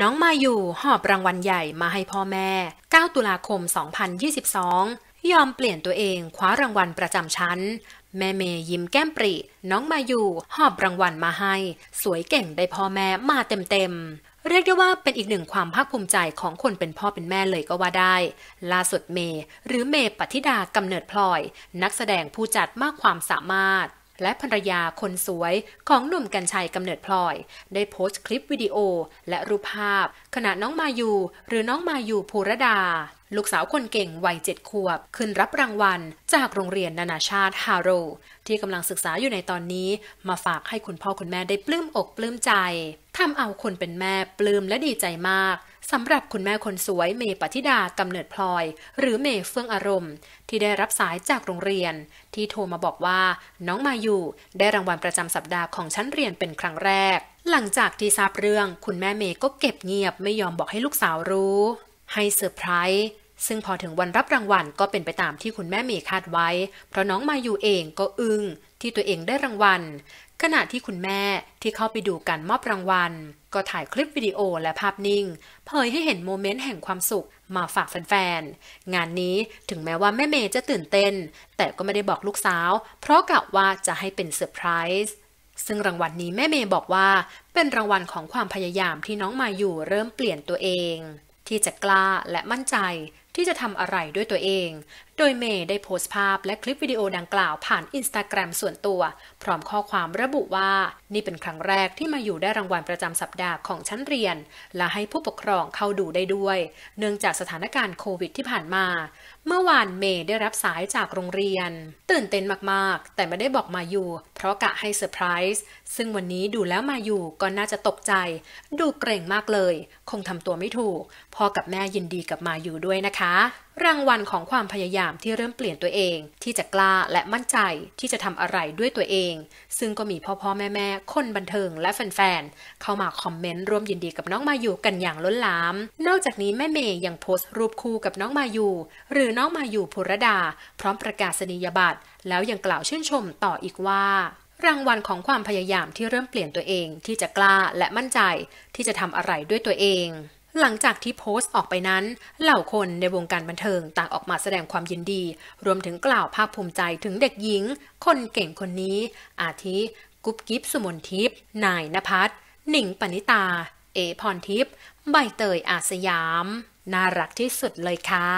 น้องมาอยู่หอบรางวัลใหญ่มาให้พ่อแม่ 9 ตุลาคม 2022 ยอมเปลี่ยนตัวเองคว้ารางวัลประจำชั้น แม่เมยิ้มแก้มปริ น้องมาอยู่ หอบรางวัลมาให้ สวยเก่งได้พ่อแม่มาเต็มๆ เรียกได้ว่าเป็นอีกหนึ่งความภาคภูมิใจของคนเป็นพ่อเป็นแม่เลยก็ว่าได้ ล่าสุดเมย์หรือเมย์ปฏิดากำเนิดพลอย นักแสดงผู้จัดมากความสามารถและภรรยาคนสวยของหนุ่มกัญชัยกำเนิดพลอย ได้โพสต์คลิปวิดีโอและรูปภาพ ขณะน้องมายูหรือน้องมายูภูรดา ลูกสาวคนเก่งวัยเจ็ดขวบ ขึ้นรับรางวัล จากโรงเรียนนานาชาติฮาโร ที่กำลังศึกษาอยู่ในตอนนี้มาฝากให้คุณพ่อคุณแม่ได้ปลื้มอกปลื้มใจทำเอาคนเป็นแม่ปลื้มและดีใจมากสำหรับคุณแม่คนสวยเมปฏิดากำเนิดพลอย หรือเมเฟื่องอารมณ์ ที่ได้รับสายจากโรงเรียน ที่โทรมาบอกว่าน้องมาอยู่ได้รางวัลประจำสัปดาห์ของชั้นเรียนเป็นครั้งแรก หลังจากที่ทราบเรื่องคุณแม่เมก็เก็บเงียบไม่ยอมบอกให้ลูกสาวรู้ให้เซอร์ไพรส์ซึ่งพอถึงวันรับรางวัลก็เป็นไปตามที่คุณแม่เมย์คาดไว้ เพราะน้องมาอยู่เองก็อึง้งที่ตัวเองได้รางวัลขณะที่คุณแม่ที่เข้าไปดูกันมอบรางวัล ก็ถ่ายคลิปวิดีโอและภาพนิ่งเผยให้เห็นโมเมนต์แห่งความสุขมาฝากแฟนๆ งานนี้ถึงแม้ว่าแม่เมย์จะตื่นเต้น แต่ก็ไม่ได้บอกลูกสาวเพราะกะว่าจะให้เป็นเซอร์ไพรส์ซึ่งรางวัลนนี้แม่เมย์บอกว่าเป็นรางวัลของความพยายามที่น้องมาอยู่เริ่มเปลี่ยนตัวเอง ที่จะกล้าและมั่นใจที่จะทำอะไรด้วยตัวเองโดยเมย์ได้โพสต์ภาพและคลิปวิดีโอดังกล่าวผ่านอินสตาแกรมส่วนตัว พร้อมข้อความระบุว่า นี่เป็นครั้งแรกที่มาอยู่ได้รางวัลประจำสัปดาห์ของชั้นเรียน และให้ผู้ปกครองเข้าดูได้ด้วย เนื่องจากสถานการณ์โควิดที่ผ่านมา เมื่อวานเมย์ได้รับสายจากโรงเรียน ตื่นเต้นมากๆ แต่ไม่ได้บอกมาอยู่เพราะกะให้เซอร์ไพรส์ซึ่งวันนี้ดูแล้วมาอยู่ก็น่าจะตกใจ ดูเกรงมากเลย คงทำตัวไม่ถูกพ่อกับแม่ยินดีกับมาอยู่ด้วยนะคะรางวัลของความพยายามที่เริ่มเปลี่ยนตัวเองที่จะกล้าและมั่นใจที่จะทำอะไรด้วยตัวเอง ซึ่งก็มีพ่อพ่อแม่แม่คนบันเทิงและแฟนๆเข้ามาคอมเมนต์ร่วมยินดีกับน้องมายูกันอย่างล้นหลามนอกจากนี้แม่เมย์ยังโพสต์ รูปคู่กับน้องมายูหรือน้องมายูภูรดา พร้อมประกาศนียบัตรแล้วยังกล่าวชื่นชมต่ออีกว่า รางวัลของความพยายามที่เริ่มเปลี่ยนตัวเองที่จะกล้าและมั่นใจที่จะทำอะไรด้วยตัวเองหลังจากที่โพสต์ออกไปนั้น เหล่าคนในวงการบันเทิงต่างออกมาแสดงความยินดี รวมถึงกล่าวภาคภูมิใจถึงเด็กหญิง คนเก่งคนนี้ อาทิกุ๊บกิ๊บสุมนทิพย์นายนภัสหนิงปณิตา เอพรทิพย์ใบเตยอาสยาม น่ารักที่สุดเลยค่ะ